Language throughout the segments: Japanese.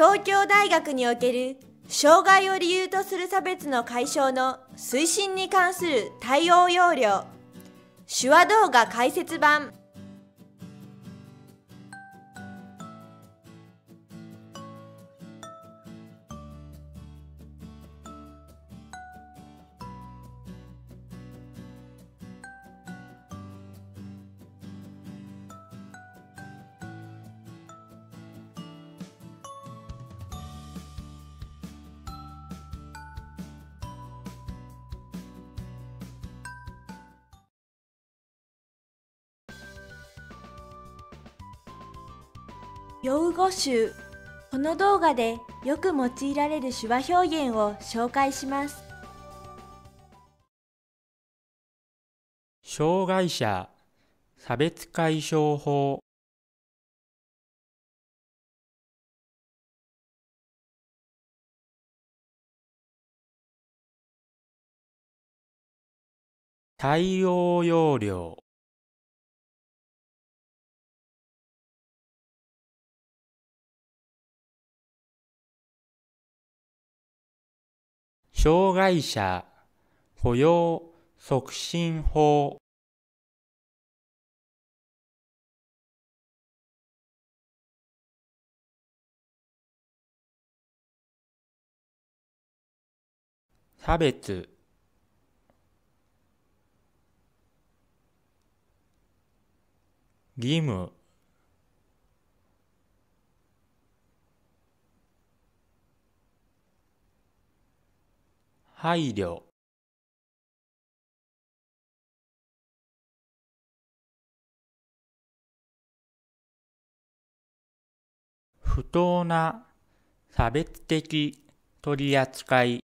東京大学における障害を理由とする差別の解消の推進に関する対応要領手話動画解説版用語集この動画でよく用いられる手話表現を紹介します障害者差別解消法対応容量障害者雇用促進法差別義務配慮不当な差別的取り扱い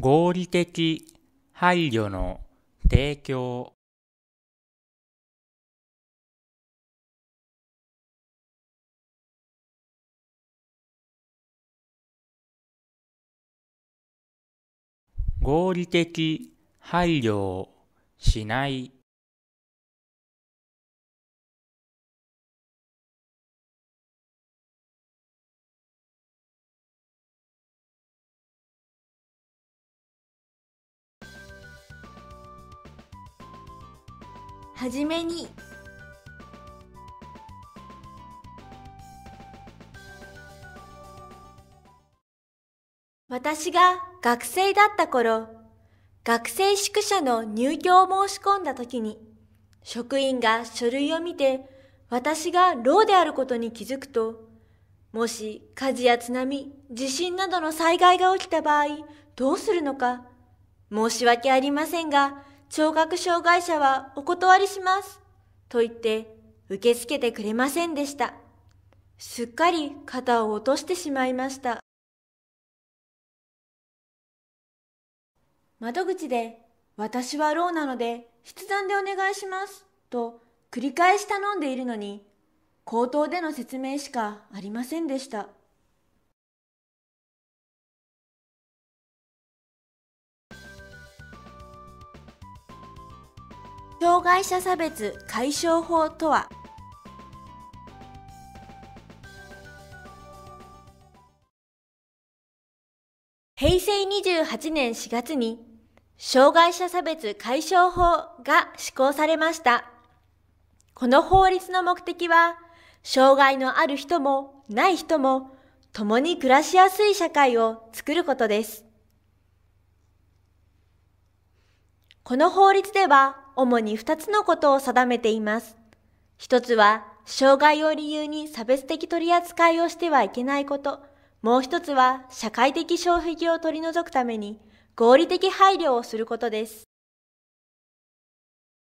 合理的配慮の提供合理的配慮をしないはじめに私が学生だった頃、学生宿舎の入居を申し込んだ時に、職員が書類を見て、私が老であることに気づくと、もし火事や津波、地震などの災害が起きた場合、どうするのか、申し訳ありませんが、聴覚障害者はお断りします。と言って受け付けてくれませんでした。すっかり肩を落としてしまいました。窓口で私はろうなので筆談でお願いしますと繰り返し頼んでいるのに口頭での説明しかありませんでした。障害者差別解消法とは平成28年4月に障害者差別解消法が施行されました。この法律の目的は、障害のある人もない人も共に暮らしやすい社会を作ることです。この法律では、主に2つのことを定めています。一つは、障害を理由に差別的取り扱いをしてはいけないこと。もう一つは、社会的障壁を取り除くために、合理的配慮をすることです。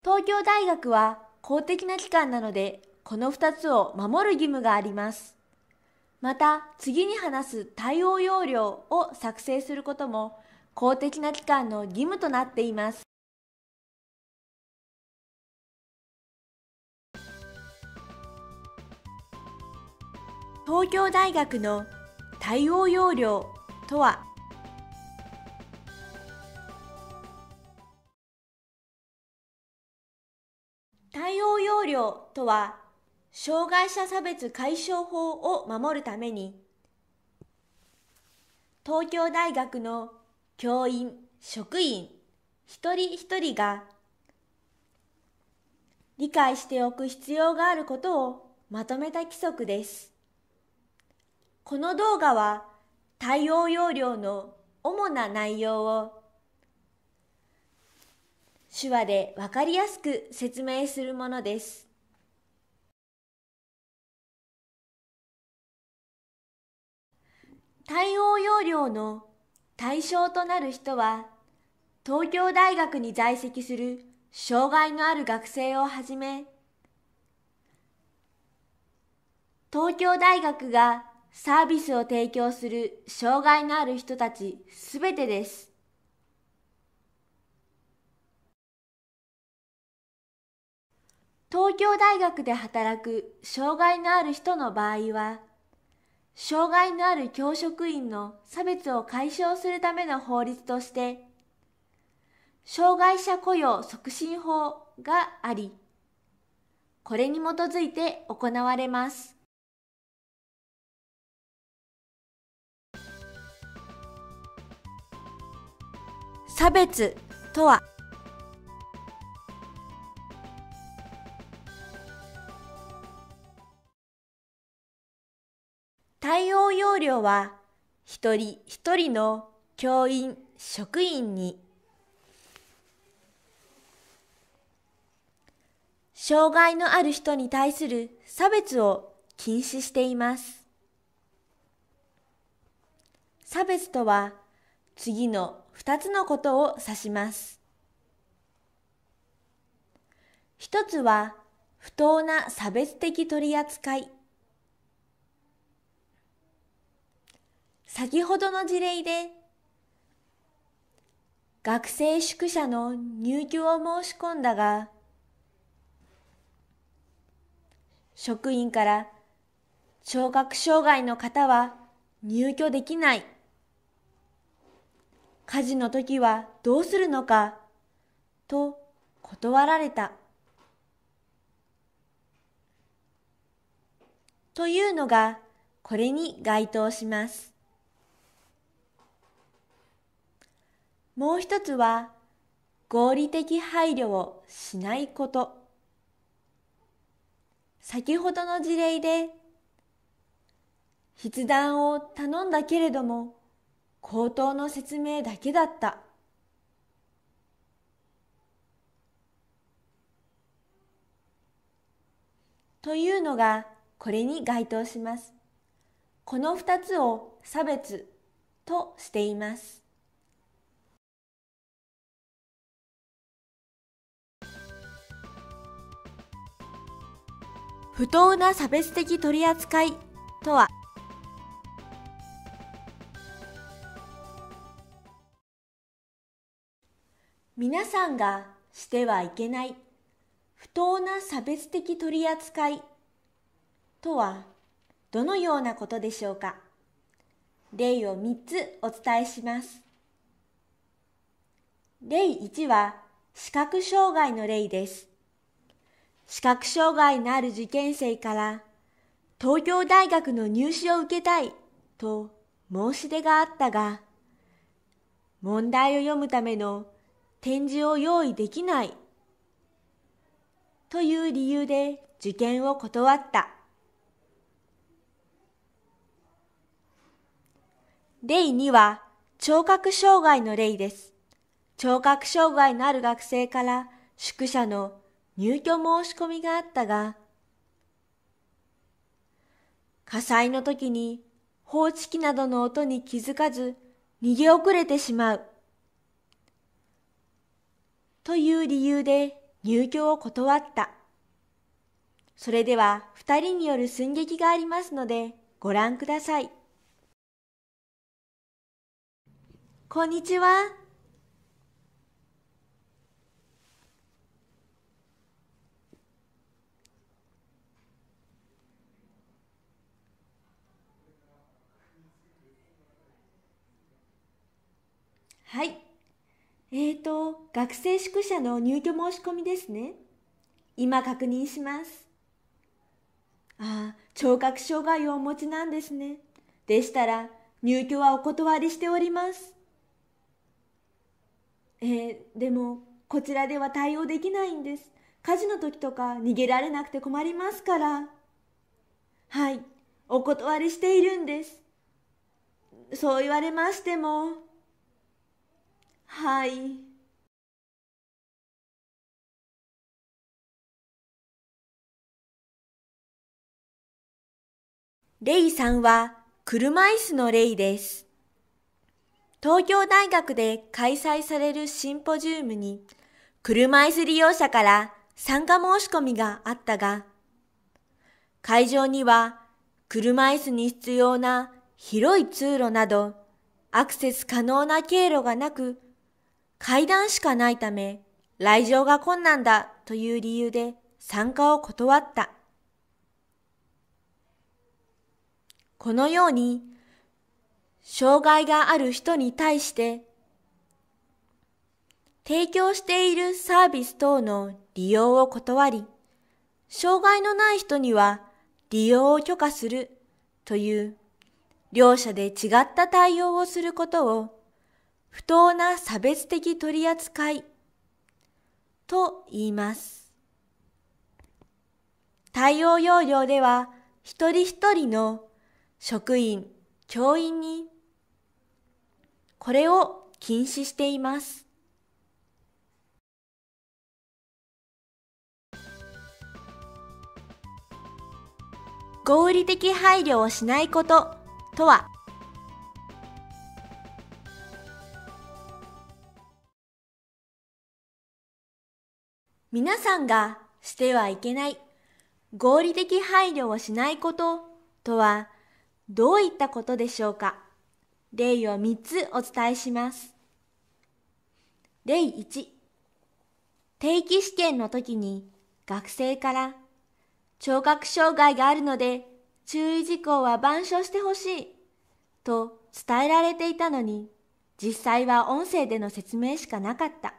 東京大学は公的な機関なので、この2つを守る義務があります。また、次に話す対応要領を作成することも、公的な機関の義務となっています。東京大学の対応要領とは対応要領とは障害者差別解消法を守るために東京大学の教員職員一人一人が理解しておく必要があることをまとめた規則です。この動画は対応要領の主な内容を手話でわかりやすく説明するものです。対応要領の対象となる人は、東京大学に在籍する障害のある学生をはじめ、東京大学がサービスを提供する障害のある人たちすべてです。東京大学で働く障害のある人の場合は、障害のある教職員の差別を解消するための法律として、障害者雇用促進法があり、これに基づいて行われます。差別とは対応要領は一人一人の教員職員に障害のある人に対する差別を禁止しています差別とは次の2つのことを指します。一つは不当な差別的取り扱い。先ほどの事例で学生宿舎の入居を申し込んだが職員から聴覚障害の方は入居できない火事の時はどうするのか、と断られた。というのが、これに該当します。もう一つは、合理的配慮をしないこと。先ほどの事例で、筆談を頼んだけれども、口頭の説明だけだった。というのがこれに該当します。この二つを差別としています。不当な差別的取り扱いとは皆さんがしてはいけない不当な差別的取り扱いとはどのようなことでしょうか例を3つお伝えします例1は視覚障害の例です視覚障害のある受験生から東京大学の入試を受けたいと申し出があったが問題を読むための展示を用意できないという理由で受験を断った例には聴覚障害の例です。聴覚障害のある学生から宿舎の入居申し込みがあったが、火災の時に放置機などの音に気づかず逃げ遅れてしまう。という理由で入居を断った。それでは2人による寸劇がありますのでご覧ください。こんにちは。はい。えーと、学生宿舎の入居申し込みですね。今確認します。ああ、聴覚障害をお持ちなんですね。でしたら、入居はお断りしております。えー、でも、こちらでは対応できないんです。火事の時とか逃げられなくて困りますから。はい、お断りしているんです。そう言われましても。はい。レイさんは車椅子のレイです。東京大学で開催されるシンポジウムに車椅子利用者から参加申し込みがあったが、会場には車椅子に必要な広い通路などアクセス可能な経路がなく階段しかないため、来場が困難だという理由で参加を断った。このように、障害がある人に対して、提供しているサービス等の利用を断り、障害のない人には利用を許可するという両者で違った対応をすることを不当な差別的取り扱いと言います。対応要領では一人一人の職員、教員にこれを禁止しています。合理的配慮をしないこととは皆さんがしてはいけない合理的配慮をしないこととはどういったことでしょうか例を3つお伝えします。例1定期試験の時に学生から聴覚障害があるので注意事項は板書してほしいと伝えられていたのに実際は音声での説明しかなかった。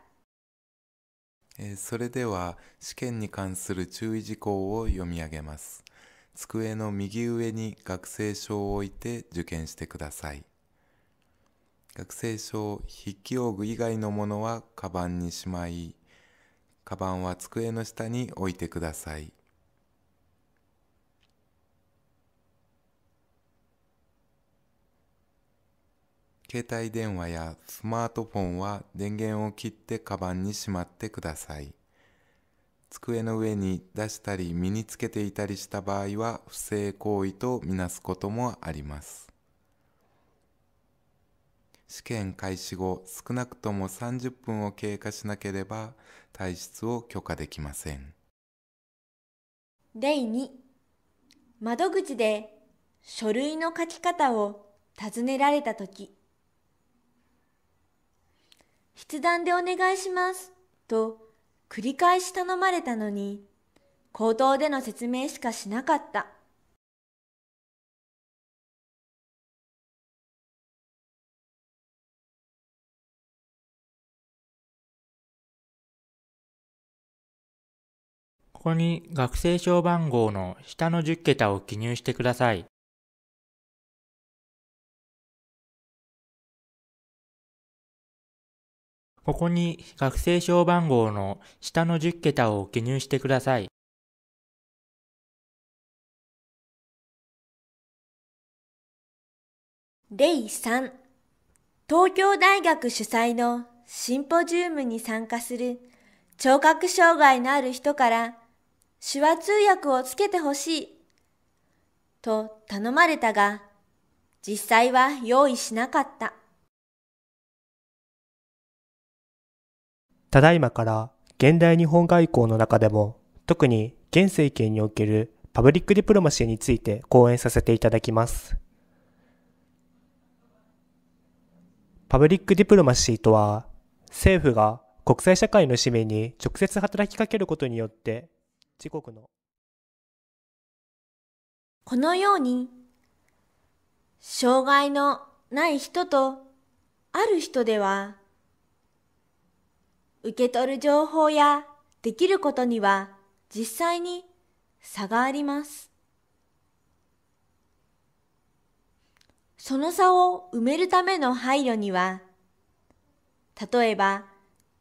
えそれでは試験に関する注意事項を読み上げます。机の右上に学生証を置いて受験してください。学生証、筆記用具以外のものはカバンにしまい、カバンは机の下に置いてください。携帯電話やスマートフォンは電源を切ってカバンにしまってください。机の上に出したり身につけていたりした場合は不正行為とみなすこともあります。試験開始後少なくとも30分を経過しなければ体質を許可できません例2窓口で書類の書き方を尋ねられた時筆談でお願いします、と繰り返し頼まれたのに、口頭での説明しかしなかった。ここに学生証番号の下の10桁を記入してください。ここに学生証番号の下の10桁を記入してください。例3東京大学主催のシンポジウムに参加する聴覚障害のある人から手話通訳をつけてほしいと頼まれたが実際は用意しなかった。ただいまから現代日本外交の中でも特に現政権におけるパブリックディプロマシーについて講演させていただきます。パブリックディプロマシーとは政府が国際社会の使命に直接働きかけることによって自国のこのように障害のない人とある人では受け取る情報やできることには実際に差があります。その差を埋めるための配慮には、例えば、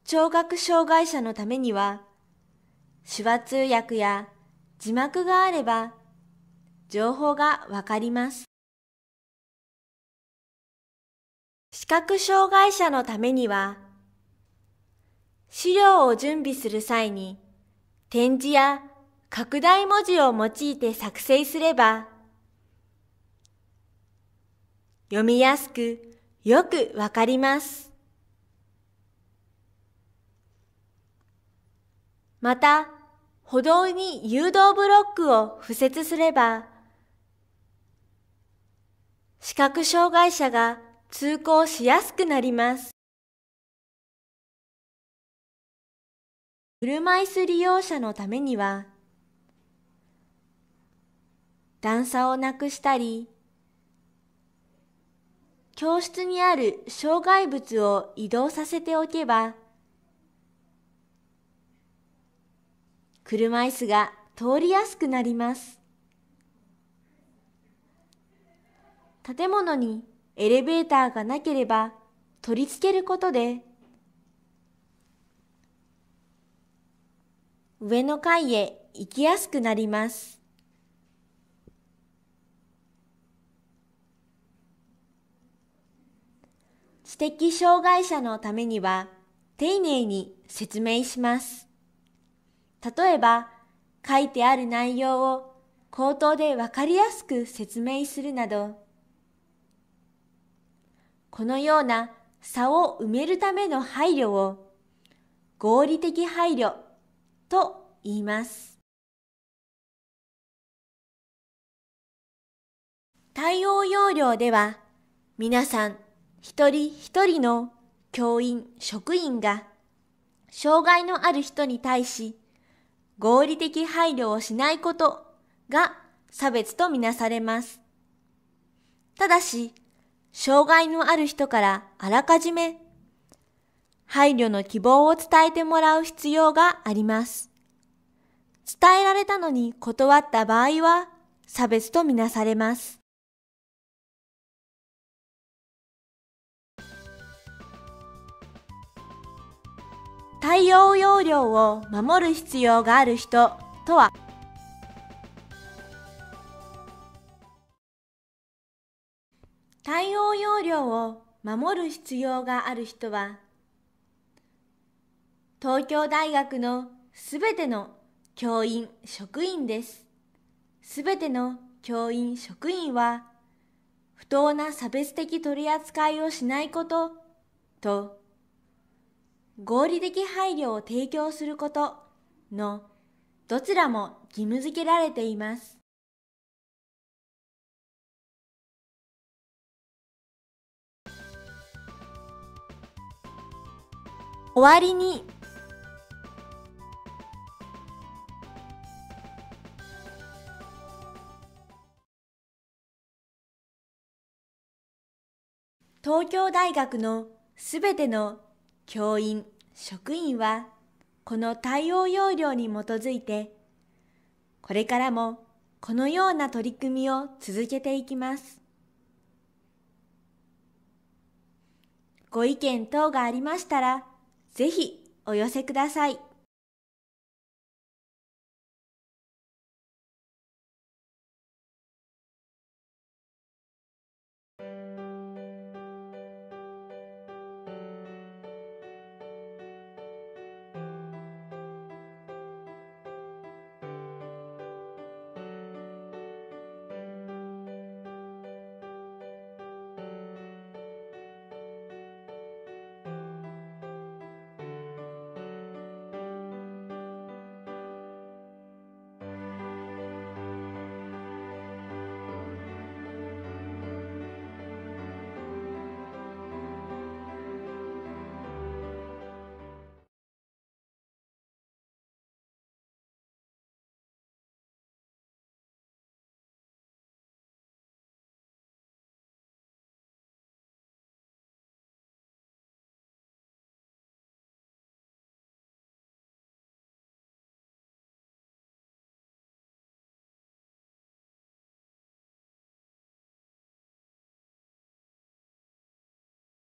聴覚障害者のためには、手話通訳や字幕があれば、情報がわかります。視覚障害者のためには、資料を準備する際に、点字や拡大文字を用いて作成すれば、読みやすくよくわかります。また、歩道に誘導ブロックを敷設すれば、視覚障害者が通行しやすくなります。車椅子利用者のためには段差をなくしたり教室にある障害物を移動させておけば車椅子が通りやすくなります建物にエレベーターがなければ取り付けることで上の階へ行きやすくなります。知的障害者のためには丁寧に説明します。例えば、書いてある内容を口頭でわかりやすく説明するなど、このような差を埋めるための配慮を合理的配慮と言います。対応要領では、皆さん一人一人の教員、職員が、障害のある人に対し、合理的配慮をしないことが差別とみなされます。ただし、障害のある人からあらかじめ配慮の希望を伝えてもらう必要があります。伝えられたのに断った場合は差別とみなされます。対応要領を守る必要がある人とは対応要領を守る必要がある人は東京大学のすべての教員、職員です。すべての教員、職員は、不当な差別的取り扱いをしないことと、合理的配慮を提供することのどちらも義務付けられています。終わりに東京大学のすべての教員、職員は、この対応要領に基づいて、これからもこのような取り組みを続けていきます。ご意見等がありましたら、ぜひお寄せください。